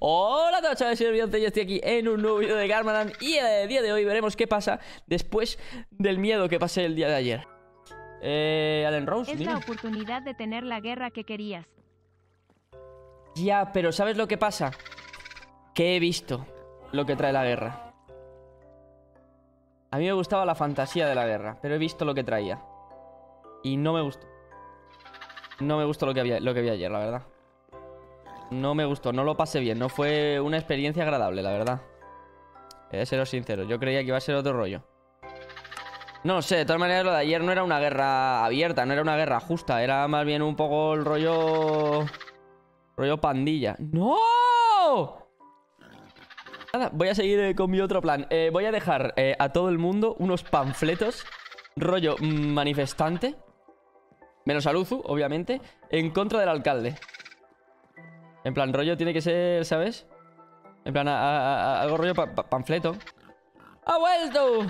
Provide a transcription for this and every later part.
Hola a todos chavales, soy y estoy aquí en un nuevo video de Garman. Y el día de hoy veremos qué pasa después del miedo que pasé el día de ayer Eh... Allen Rose, Es la oportunidad de tener la guerra que querías Ya, pero ¿sabes lo que pasa? Que he visto lo que trae la guerra A mí me gustaba la fantasía de la guerra, pero he visto lo que traía Y no me gustó No me gustó lo que, había, lo que vi ayer, la verdad no me gustó, no lo pasé bien. No fue una experiencia agradable, la verdad. He de seros sincero, yo creía que iba a ser otro rollo. No sé, de todas maneras lo de ayer no era una guerra abierta, no era una guerra justa. Era más bien un poco el rollo... Rollo pandilla. ¡No! Nada, voy a seguir eh, con mi otro plan. Eh, voy a dejar eh, a todo el mundo unos panfletos rollo mm, manifestante, menos a Luzu, obviamente, en contra del alcalde. En plan, rollo tiene que ser, ¿sabes? En plan, algo rollo panfleto. ¡Ha vuelto!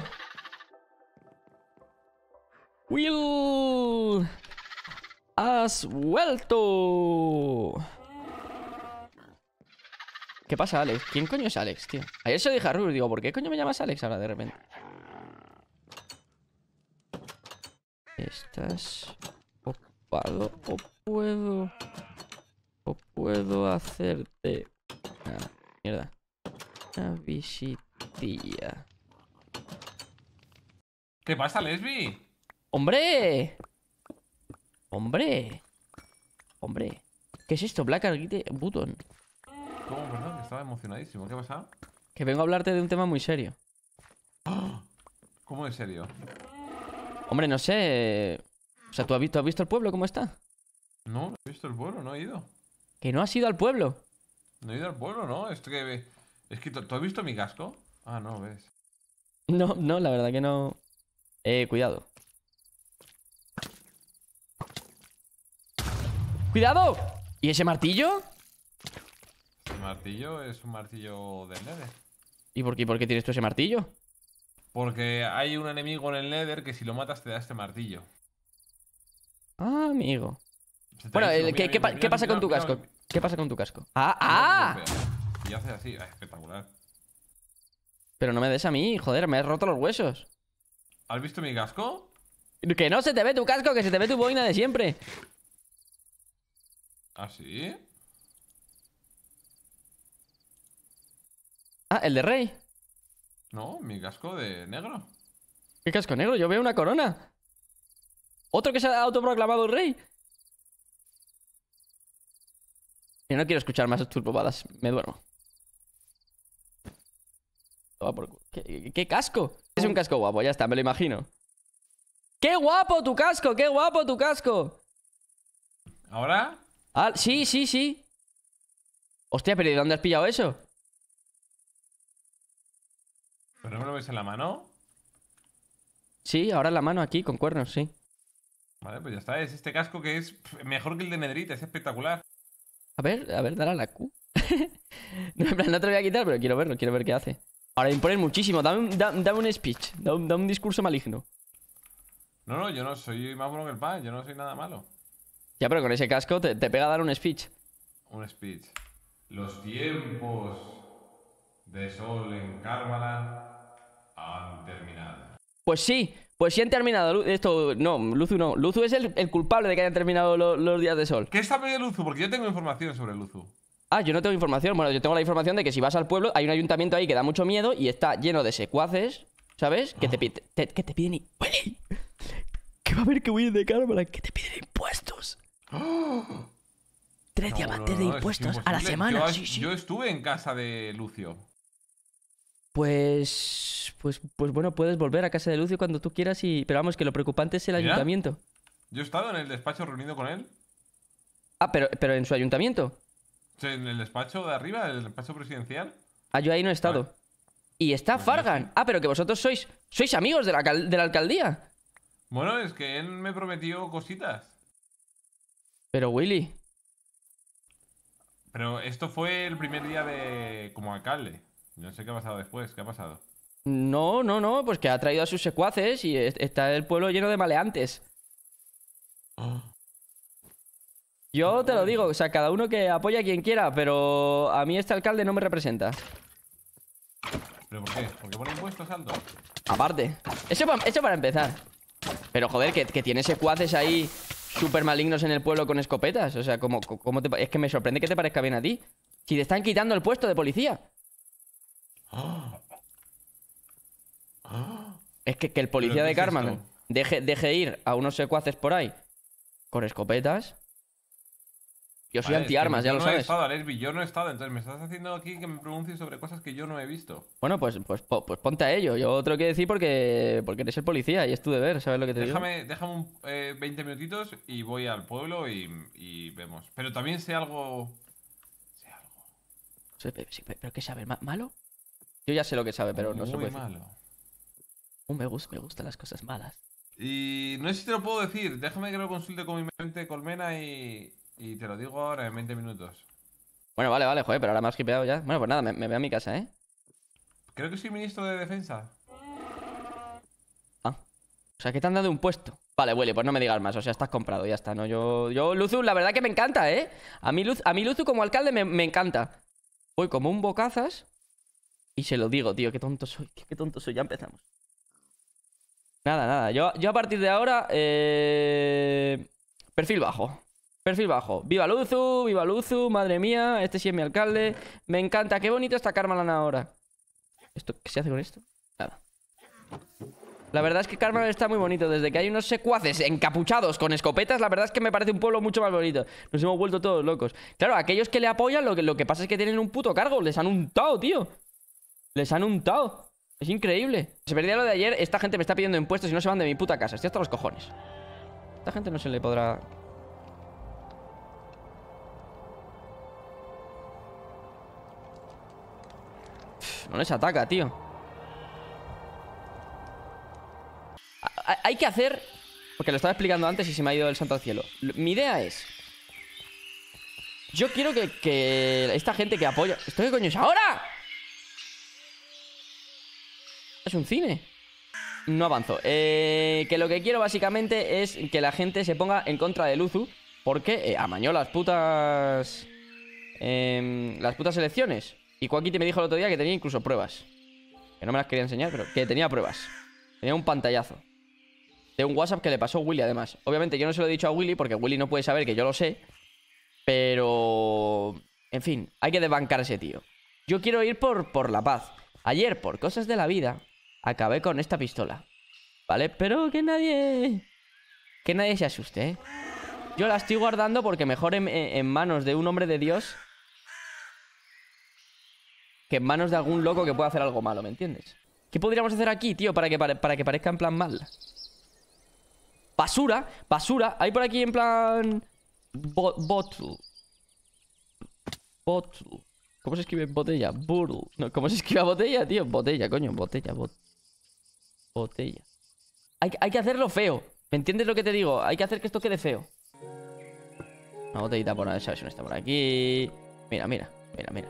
¡Will! ¡Has vuelto! ¿Qué pasa, Alex? ¿Quién coño es Alex, tío? Ayer se lo dije a Rur, digo, ¿por qué coño me llamas Alex ahora de repente? Estás ocupado o puedo puedo hacerte... mierda. Una visitilla. ¿Qué pasa, Lesbi? ¡Hombre! ¡Hombre! ¡Hombre! ¿Qué es esto? Black Argite Button. ¿Cómo? Perdón, estaba emocionadísimo. ¿Qué pasa? Que vengo a hablarte de un tema muy serio. ¡Ah! ¿Cómo de serio? Hombre, no sé. O sea, ¿tú has visto, has visto el pueblo cómo está? No, no he visto el pueblo, no he ido. Que no has ido al pueblo. No he ido al pueblo, ¿no? Es que, es que ¿tú has visto mi casco? Ah, no, ves. No, no, la verdad que no. Eh, cuidado. ¡Cuidado! ¿Y ese martillo? Ese martillo es un martillo del Nether. ¿Y por qué, por qué tienes tú ese martillo? Porque hay un enemigo en el Nether que si lo matas te da este martillo. Ah, amigo. Bueno, qué, pasa con tu casco? ¿Qué pasa con tu casco? ¡Ah! ¡Ah! ah. Y haces así, espectacular. Pero no me des a mí, joder, me has roto los huesos. ¿Has visto mi casco? Que no se te ve tu casco, que se te ve tu boina de siempre. ¿Ah, sí? Ah, el de Rey. No, mi casco de negro. ¿Qué casco negro? Yo veo una corona. Otro que se ha autoproclamado rey. Yo no quiero escuchar más tus Me duermo. ¿Qué, casco? Es un casco guapo, ya está, me lo imagino. ¡Qué guapo tu casco! ¡Qué guapo tu casco! ¿Ahora? Ah, sí, sí, sí. Hostia, pero ¿de dónde has pillado eso? ¿Pero no me lo ves en la mano? Sí, ahora en la mano aquí, con cuernos, sí. Vale, pues ya está. Es este casco que es mejor que el de medrita es espectacular. A ver, a ver, dale a la Q. no, en plan, no te lo voy a quitar, pero quiero verlo, quiero ver qué hace. Ahora imponen muchísimo. Dame un, un speech, dame un, discurso maligno. No, no, yo no soy más bueno que el pan, yo no soy nada malo. Ya, pero con ese casco te, pega a dar un speech. Un speech. Los tiempos de sol en Kármala han terminado. Pues sí, pues si han terminado esto, no, Luzu no. Luzu es el, culpable de que hayan terminado los días de sol. ¿Qué está pidiendo Luzu? Porque yo tengo información sobre Luzu. Ah, yo no tengo información. Bueno, yo tengo la información de que si vas al pueblo hay un ayuntamiento ahí que da mucho miedo y está lleno de secuaces, ¿sabes? Que te, ah. piden, que te piden y... ¿Qué va a haber que huir de cámara? que te piden impuestos. ¡Ah! Tres diamantes de impuestos a la semana. yo estuve en casa de Lucio. Pues, pues, pues bueno, puedes volver a casa de Lucio cuando tú quieras y... Pero vamos, que lo preocupante es el ayuntamiento. Yo he estado en el despacho reunido con él. Ah, pero, pero en su ayuntamiento. en el despacho de arriba, el despacho presidencial. Ah, yo ahí no he estado. Y está pues Fargan. Ah, pero que vosotros sois, sois amigos de la, de la alcaldía. Bueno, es que él me prometió cositas. Pero Willy. Pero esto fue el primer día de como alcalde. No sé qué ha pasado después, ¿qué ha pasado? No, no, no, pues que ha traído a sus secuaces y está el pueblo lleno de maleantes. Yo ah, te lo digo, o sea, cada uno que apoya a quien quiera, pero a mí este alcalde no me representa. ¿Pero por qué? qué pone impuestos altos? Aparte, eso, eso para empezar. Pero joder, que, tiene secuaces ahí súper malignos en el pueblo con escopetas. O sea, como, como te, es que me sorprende que te parezca bien a ti. Si te están quitando el puesto de policía. Es que, el policía de Carman deje, ir a unos secuaces por ahí con escopetas. Yo soy antiarmas, ya lo sabes. Yo no he estado, Lesbi, yo no he estado, entonces me estás haciendo aquí que me pronuncie sobre cosas que yo no he visto. Bueno, pues, pues, pues ponte a ello. Yo otro que decir porque, porque eres el policía y es tu deber, ¿sabes lo que te digo? Déjame un, 20 eh, minutitos y voy al pueblo y, vemos. Pero también sé algo... Sé algo. ¿Pero, qué sabes? ¿Malo? Yo ya sé lo que sabe, pero no se puede uh, me, gusta, me gustan las cosas malas. Y no sé si te lo puedo decir. Déjame que lo consulte con mi mente colmena y, y te lo digo ahora en 20 minutos. Bueno, vale, vale, joder, pero ahora me has hipeado ya. Bueno, pues nada, me, veo a mi casa, ¿eh? Creo que soy ministro de defensa. Ah. O sea, que te han dado un puesto. Vale, Willy, pues no me digas más. O sea, estás comprado, ya está, ¿no? Yo, yo Luzu, la verdad que me encanta, ¿eh? A mí, a Luzu como alcalde me, me encanta. Voy como un bocazas. Y se lo digo, tío, qué tonto soy, qué, tonto soy, ya empezamos. Nada, nada, yo, yo a partir de ahora... Eh, perfil bajo. Perfil bajo. Viva Luzu, viva Luzu, madre mía, este sí es mi alcalde. Me encanta, qué bonito está Carmalan ahora. ¿Esto, ¿Qué se hace con esto? Nada. La verdad es que Carmalan está muy bonito. Desde que hay unos secuaces encapuchados con escopetas, la verdad es que me parece un pueblo mucho más bonito. Nos hemos vuelto todos locos. Claro, aquellos que le apoyan, lo que, lo que pasa es que tienen un puto cargo. Les han untado, tío. Les han untado. Es increíble. Se perdía lo de ayer. Esta gente me está pidiendo impuestos y no se van de mi puta casa. Estoy hasta los cojones. Esta gente no se le podrá... no les ataca, tío. Hay que hacer... Porque lo estaba explicando antes y se me ha ido el santo al cielo. Mi idea es... Yo quiero que, que esta gente que apoya... ¿Esto qué coño es ahora? Es un cine. No avanzo. Eh, que lo que quiero básicamente es que la gente se ponga en contra de Luzu. Porque eh, amañó las putas. Em, las putas elecciones. Y Joaquín me dijo el otro día que tenía incluso pruebas. Que no me las quería enseñar, pero que tenía pruebas. Tenía un pantallazo. De un WhatsApp que le pasó a Willy, además. Obviamente yo no se lo he dicho a Willy porque Willy no puede saber que yo lo sé. Pero... En fin, hay que desbancar ese tío. Yo quiero ir por, por la paz. Ayer, por cosas de la vida, Acabé con esta pistola ¿Vale? Pero que nadie... Que nadie se asuste, ¿eh? Yo la estoy guardando porque mejor en, manos de un hombre de Dios que en manos de algún loco que pueda hacer algo malo, ¿me entiendes? ¿Qué podríamos hacer aquí, tío, para que, para, que parezca en plan mal? Basura, basura. Hay por aquí en plan... bottle. ¿Cómo se escribe botella? Burl. ¿Cómo se escribe botella, tío? Botella, coño, botella, bot... Botella. Hay, que hacerlo feo. ¿Me entiendes lo que te digo? Hay que hacer que esto quede feo. Una botellita por ahí. no está por aquí. Mira, mira, mira, mira.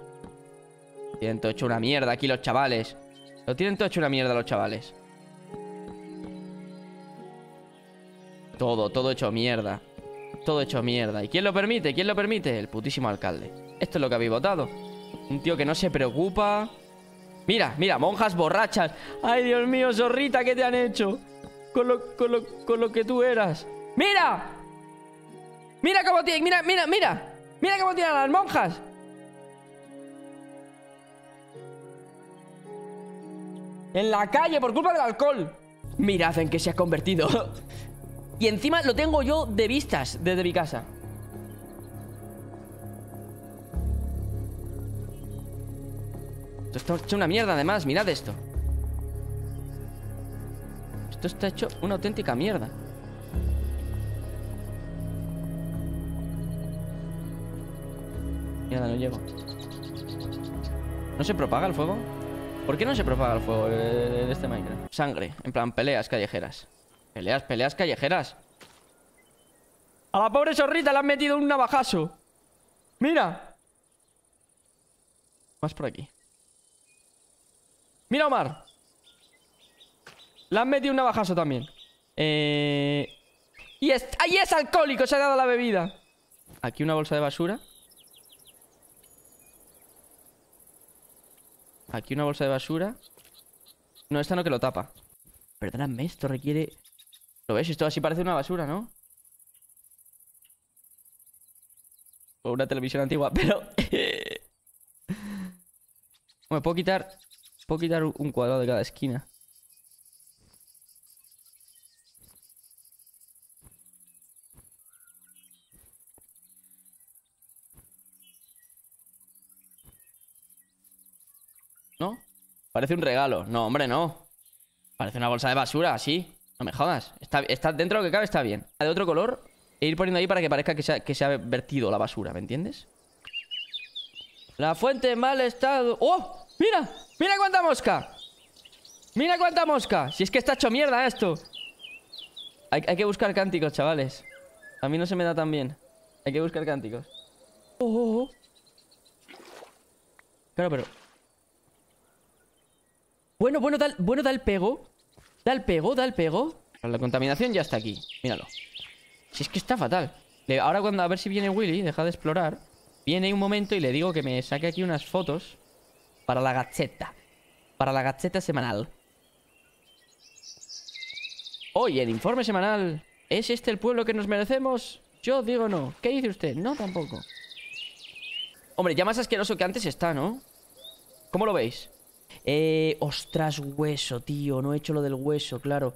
Tienen todo hecho una mierda aquí los chavales. Lo tienen todo hecho una mierda los chavales. Todo, todo hecho mierda. Todo hecho mierda. ¿Y quién lo permite? ¿Quién lo permite? El putísimo alcalde. Esto es lo que habéis votado. Un tío que no se preocupa. Mira, mira, monjas borrachas. Ay, Dios mío, zorrita, ¿qué te han hecho? Con lo, que tú eras. ¡Mira! ¡Mira cómo tienen! ¡Mira, mira, mira! ¡Mira cómo tienen las monjas! En la calle por culpa del alcohol. Mirad en qué se ha convertido. y encima lo tengo yo de vistas desde mi casa. Esto está hecho una mierda además, mirad esto Esto está hecho una auténtica mierda Mierda, lo llevo. ¿No se propaga el fuego? ¿Por qué no se propaga el fuego en eh, eh, este Minecraft? Sangre, en plan peleas callejeras Peleas, peleas callejeras A la pobre zorrita le han metido un navajazo Mira Vas por aquí Mira, Omar. Le han metido un navajazo también. Eh... Y es... ¡Ahí es alcohólico! Se ha dado la bebida. Aquí una bolsa de basura. Aquí una bolsa de basura. No, esta no que lo tapa. Perdóname, esto requiere... ¿Lo ves? Esto así parece una basura, ¿no? O una televisión antigua, pero... Me puedo quitar Puedo quitar un cuadrado de cada esquina. ¿No? Parece un regalo. No, hombre, no. Parece una bolsa de basura, así. No me jodas. Está, dentro de lo que cabe, está bien. De otro color, e ir poniendo ahí para que parezca que se ha, que se ha vertido la basura, ¿me entiendes? La fuente mal estado. ¡Oh! ¡Mira! ¡Mira cuánta mosca! ¡Mira cuánta mosca! Si es que está hecho mierda esto hay, que buscar cánticos, chavales A mí no se me da tan bien Hay que buscar cánticos oh, pero Bueno, bueno, da, bueno, da el pego Da el pego, da el pego La contaminación ya está aquí, míralo Si es que está fatal Ahora cuando, a ver si viene Willy, deja de explorar Viene un momento y le digo que me saque aquí unas fotos para la gacheta. Para la gacheta semanal. Hoy el informe semanal. ¿Es este el pueblo que nos merecemos? Yo digo no. ¿Qué dice usted? No, tampoco. Hombre, ya más asqueroso que antes está, ¿no? ¿Cómo lo veis? Eh, ostras, hueso, tío. No he hecho lo del hueso, claro.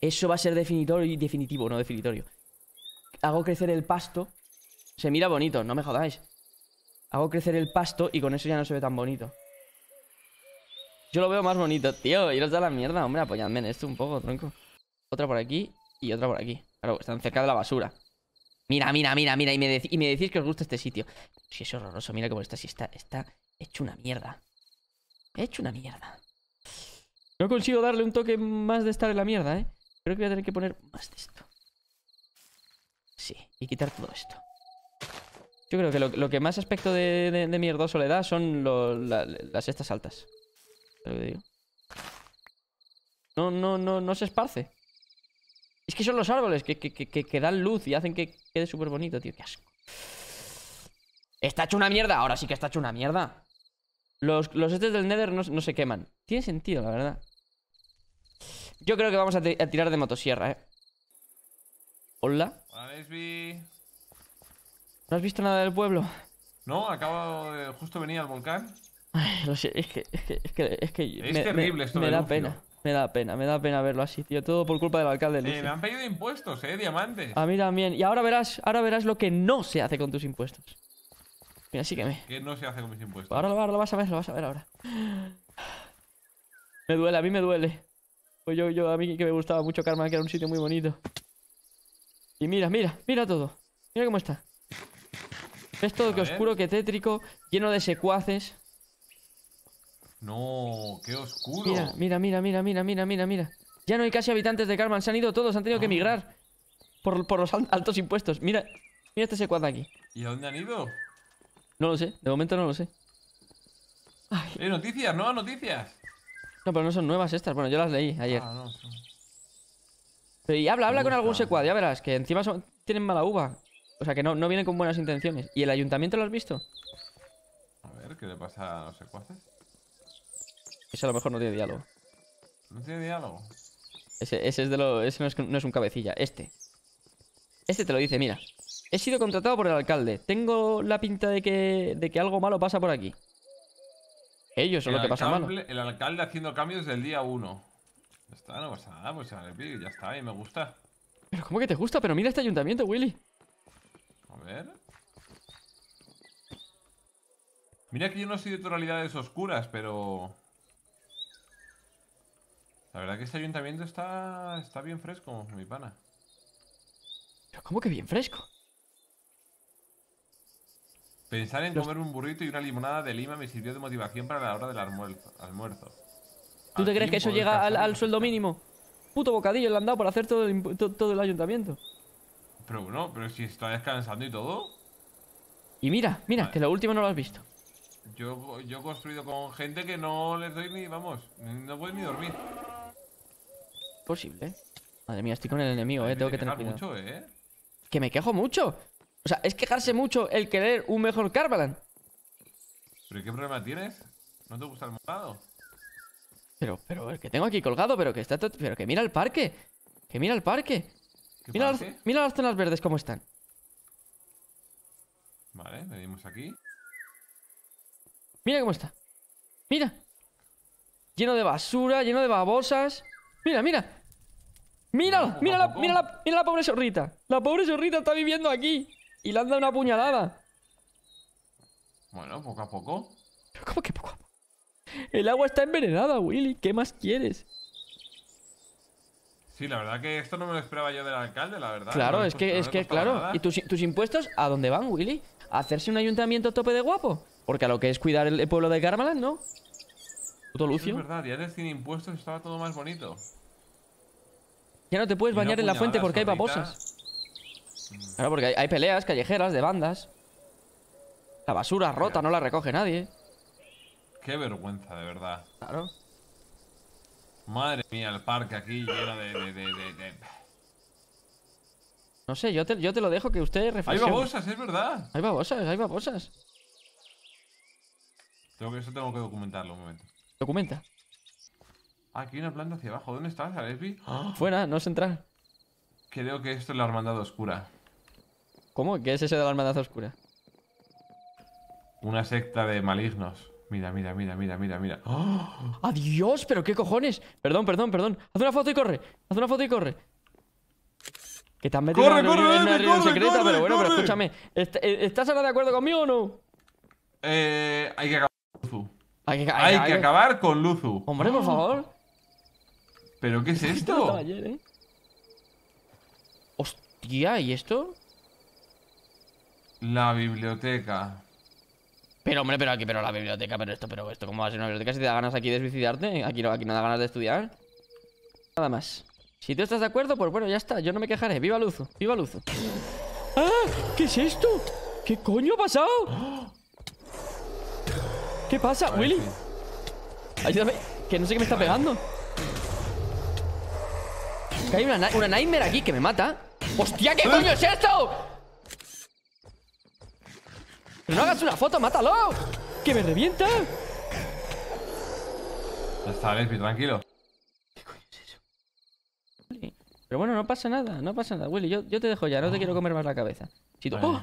Eso va a ser definitorio y definitivo, no definitorio. Hago crecer el pasto. Se mira bonito, no me jodáis. Hago crecer el pasto y con eso ya no se ve tan bonito. Yo lo veo más bonito, tío. y os da la mierda, hombre. Apoyadme en esto un poco, tronco. Otra por aquí y otra por aquí. Claro, están cerca de la basura. Mira, mira, mira, mira. Y me, y me decís que os gusta este sitio. Si es horroroso, mira cómo está. Si está, está hecho una mierda. He hecho una mierda. No consigo darle un toque más de estar en la mierda, ¿eh? Creo que voy a tener que poner más de esto. Sí, y quitar todo esto. Yo creo que lo, que más aspecto de, de, mierdoso le da son las estas altas. No, no, no, no se esparce. Es que son los árboles que, que, dan luz y hacen que quede súper bonito, tío. Qué asco. Está hecho una mierda. Ahora sí que está hecho una mierda. Los, los del Nether no, se queman. Tiene sentido, la verdad. Yo creo que vamos a, tirar de motosierra, eh. Hola. ¿No has visto nada del pueblo? No, acabo de... justo venir al volcán es que, es que, es terrible esto me da pena. Me da pena, me da pena verlo así, tío. Todo por culpa del alcalde. me han pedido impuestos, eh, diamantes. A mí también. Y ahora verás, ahora verás lo que no se hace con tus impuestos. Mira, sígueme. ¿Qué no se hace con mis impuestos? Ahora, lo vas a ver, lo vas a ver ahora. Me duele, a mí me duele. Pues yo, yo, a mí que me gustaba mucho Karma, que era un sitio muy bonito. Y mira, mira, mira todo. Mira cómo está. Es todo que oscuro, que tétrico, lleno de secuaces? No, qué oscuro. Mira, mira, mira, mira, mira, mira, mira, Ya no hay casi habitantes de Carman. Se han ido todos, han tenido que ah. emigrar. Por, los altos impuestos. Mira, mira este secuad de aquí. ¿Y a dónde han ido? No lo sé, de momento no lo sé. ¡Hay Eh, noticias, nuevas noticias. No, pero no son nuevas estas. Bueno, yo las leí ayer. Ah, pero y habla, habla con algún secuad, ya verás, que encima tienen mala uva. O sea, que no, no vienen con buenas intenciones. ¿Y el ayuntamiento lo has visto? A ver, ¿qué le pasa a los secuaces? Ese a lo mejor no tiene diálogo. ¿No tiene diálogo? Ese, es de lo, ese no, es, un cabecilla. Este. Este te lo dice, mira. He sido contratado por el alcalde. Tengo la pinta de que, de que algo malo pasa por aquí. Ellos son los que pasan mal. El alcalde haciendo cambios desde el día 1. está, no pasa nada, pues ya está, y me gusta. Pero ¿cómo que te gusta? Pero mira este ayuntamiento, Willy. A ver. Mira que yo no soy de tonalidades oscuras, pero... La verdad que este ayuntamiento está, está bien fresco, mi pana. ¿Pero cómo que bien fresco? Pensar en comer un burrito y una limonada de lima me sirvió de motivación para la hora del almuerzo. ¿Tú te crees que eso llega al, sueldo mínimo? Puto bocadillo le han dado por hacer todo el, todo el ayuntamiento. Pero bueno, pero si está descansando y todo. Y mira, mira, que lo último no lo has visto. Yo, he construido con gente que no les doy ni, vamos, no pueden ni dormir posible. Madre mía, estoy con el enemigo, eh. Tengo que tener Mucho, ¿eh? Que me quejo mucho. O sea, es quejarse mucho el querer un mejor Carvalan. ¿Pero qué problema tienes? ¿No te gusta el montado? Pero, pero, el que tengo aquí colgado, pero que está Pero que mira el parque. Que mira el parque. Mira, Las, mira las zonas verdes cómo están. Vale, venimos aquí. Mira cómo está. Mira. Lleno de basura, lleno de babosas. Mira, mira. Mira, mira la, mira la, pobre zorrita! La pobre zorrita está viviendo aquí. Y le han dado una puñalada. Bueno, poco a poco. ¿Cómo que poco a poco? El agua está envenenada, Willy. ¿Qué más quieres? Sí, la verdad que esto no me lo esperaba yo del alcalde, la verdad. Claro, es, que, es que, claro. ¿Y tus, impuestos a dónde van, Willy? ¿A hacerse un ayuntamiento tope de guapo? Porque a lo que es cuidar el, pueblo de Carmaland, ¿no? Puto Lucio. Es verdad, y antes sin impuestos estaba todo más bonito. Ya no te puedes bañar en la fuente porque hay babosas. Claro, porque hay, peleas callejeras de bandas. La basura rota no la recoge nadie. Qué vergüenza, de verdad. Claro. Madre mía, el parque aquí lleno de... no sé, yo te, lo dejo que usted reflexione. Hay babosas, es verdad. Hay babosas, hay babosas. Tengo que, eso tengo que documentarlo un momento. Documenta. Aquí hay una planta hacia abajo. ¿Dónde estás, Alepi? Fuera, no es entrar. Creo que esto es la hermandad oscura. ¿Cómo? ¿Qué es eso de la hermandad oscura? Una secta de malignos. Mira, mira, mira, mira, mira, mira. ¡Adiós! ¿Pero qué cojones? Perdón, perdón, perdón. Haz una foto y corre. Haz una foto y corre. Que te han metido en una corre, pero bueno, pero escúchame. ¿Estás ahora de acuerdo conmigo o no? Eh, hay que acabar con Luzu. Hay que, acabar con Luzu. Hombre, por favor. ¿Pero qué es esto? ¿eh? Hostia, ¿y esto? La biblioteca. Pero hombre, pero aquí, pero la biblioteca, pero esto, pero esto, ¿cómo va a ser una biblioteca si te da ganas aquí de suicidarte? Aquí no, aquí no da ganas de estudiar. Nada más. Si tú estás de acuerdo, pues bueno, ya está, yo no me quejaré. ¡Viva Luzo! ¡Viva Luzo! ¡Ah! ¿Qué es esto? ¿Qué coño ha pasado? ¿Qué pasa, Willy? Ayúdame, que no sé qué me está pegando. Que hay una, Nightmare aquí que me mata. ¡Hostia, qué coño es esto! ¡Pero no hagas una foto, mátalo! ¡Que me revienta! está, bien, tranquilo. ¿Qué coño es eso? Pero bueno, no pasa nada, no pasa nada. Willy, yo, te dejo ya, no te ah. quiero comer más la cabeza. ¡Oh!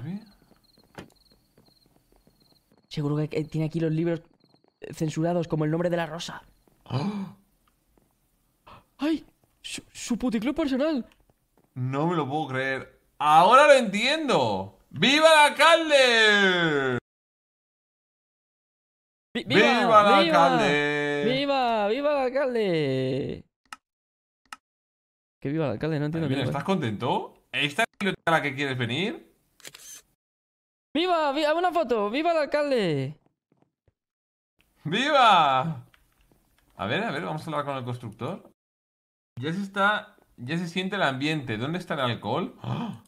Seguro que tiene aquí los libros censurados como el nombre de la rosa. ¡Ah! ¡Ay! Su, puticlub personal. No me lo puedo creer. Ahora lo entiendo. ¡Viva el alcalde! ¡Viva, viva la alcalde! ¡Viva! ¡Viva el alcalde! Que viva el alcalde, no entiendo. ¿Estás contento? ¿Esta es la que quieres venir? ¡Viva! ¡Viva! ¡Una foto! ¡Viva el alcalde! ¡Viva! A ver, a ver, vamos a hablar con el constructor. Ya se está. Ya se siente el ambiente. ¿Dónde está el alcohol? ¡Ah!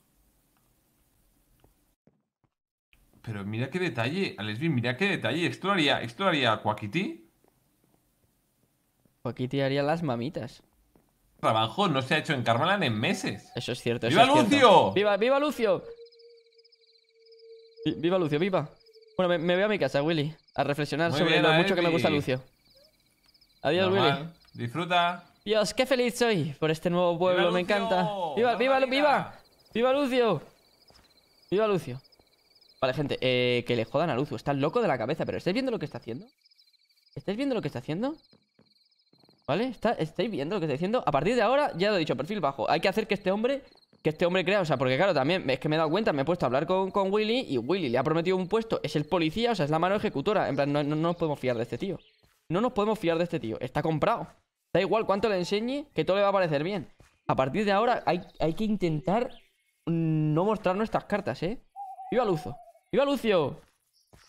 Pero mira qué detalle, Alesbin, mira qué detalle. Esto lo haría, esto lo haría las mamitas. Trabajo no se ha hecho en Carmelan en meses. Eso es cierto. ¡Viva Lucio! ¡Viva, viva Lucio! ¡Viva Lucio, viva! Bueno, me, voy a mi casa, Willy, a reflexionar sobre lo mucho que me gusta Lucio. Adiós, Willy. Disfruta. Dios, qué feliz soy por este nuevo pueblo, me encanta. ¡Viva, viva, viva! ¡Viva Lucio! ¡Viva Lucio! Vale, gente, eh, que le jodan a Lucio. Está loco de la cabeza, pero ¿estáis viendo lo que está haciendo? ¿Estáis viendo lo que está haciendo? ¿Vale? Está, ¿Estáis viendo lo que está haciendo. A partir de ahora, ya lo he dicho, perfil bajo. Hay que hacer que este hombre, que este hombre crea, o sea, porque claro, también es que me he dado cuenta, me he puesto a hablar con, Willy y Willy le ha prometido un puesto, es el policía, o sea, es la mano ejecutora. En plan, no nos podemos fiar de este tío. No nos podemos fiar de este tío, está comprado. Da igual cuánto le enseñe, que todo le va a parecer bien. A partir de ahora hay, que intentar no mostrar nuestras cartas, ¿eh? ¡Viva Luzo! ¡Viva Lucio!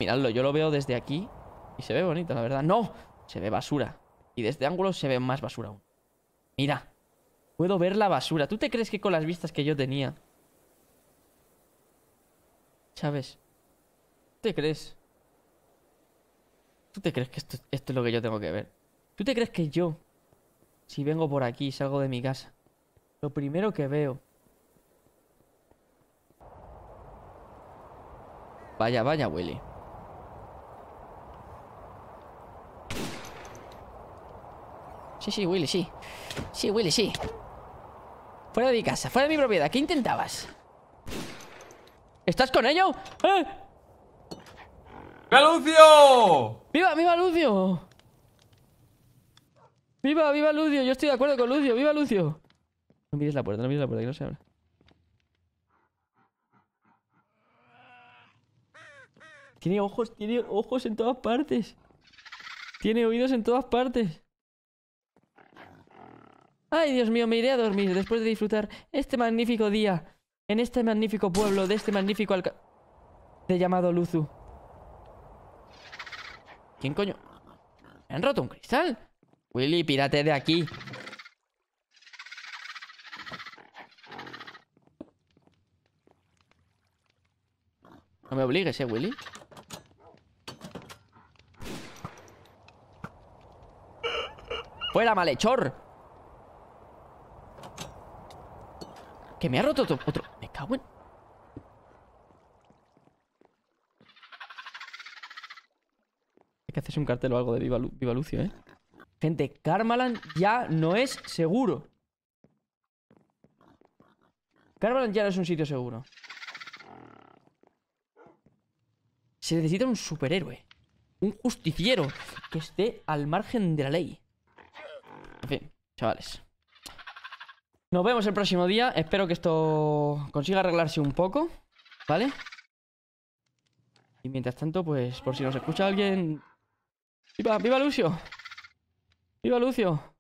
Miradlo, yo lo veo desde aquí y se ve bonito, la verdad. ¡No! Se ve basura. Y desde ángulo se ve más basura aún. Mira, puedo ver la basura. ¿Tú te crees que con las vistas que yo tenía... ¿Sabes? ¿Tú te crees? ¿Tú te crees que esto es lo que yo tengo que ver? ¿Tú te crees que yo si vengo por aquí, salgo de mi casa. Lo primero que veo. Vaya, vaya, Willy Sí, sí, Willy, sí. Sí, Willy, sí. Fuera de mi casa, fuera de mi propiedad. ¿Qué intentabas? ¿Estás con ello? ¡Eh! ¡Viva Lucio! ¡Viva, viva Lucio! ¡Viva, viva Lucio! Yo estoy de acuerdo con Lucio. ¡Viva Lucio! No mires la puerta, no mires la puerta, que no se abra. Tiene ojos, tiene ojos en todas partes. Tiene oídos en todas partes. Ay, Dios mío, me iré a dormir después de disfrutar este magnífico día en este magnífico pueblo de este magnífico alca... de llamado Luzu. ¿Quién coño? ¿Me han roto un cristal? Willy, pírate de aquí. No me obligues, eh, Willy. ¡Fuera, malhechor! Que me ha roto otro, Me cago en. Hay que haces un cartel o algo de Viva, Viva Lucio, eh. Gente, Carmaland ya no es seguro. Carmaland ya no es un sitio seguro. Se necesita un superhéroe. Un justiciero que esté al margen de la ley. En fin, chavales. Nos vemos el próximo día. Espero que esto consiga arreglarse un poco. ¿Vale? Y mientras tanto, pues por si nos escucha alguien... ¡Viva, viva Lucio! ¡Viva Lucio!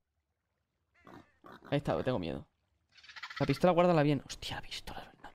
Ahí está, tengo miedo. La pistola, guárdala bien. Hostia, la pistola.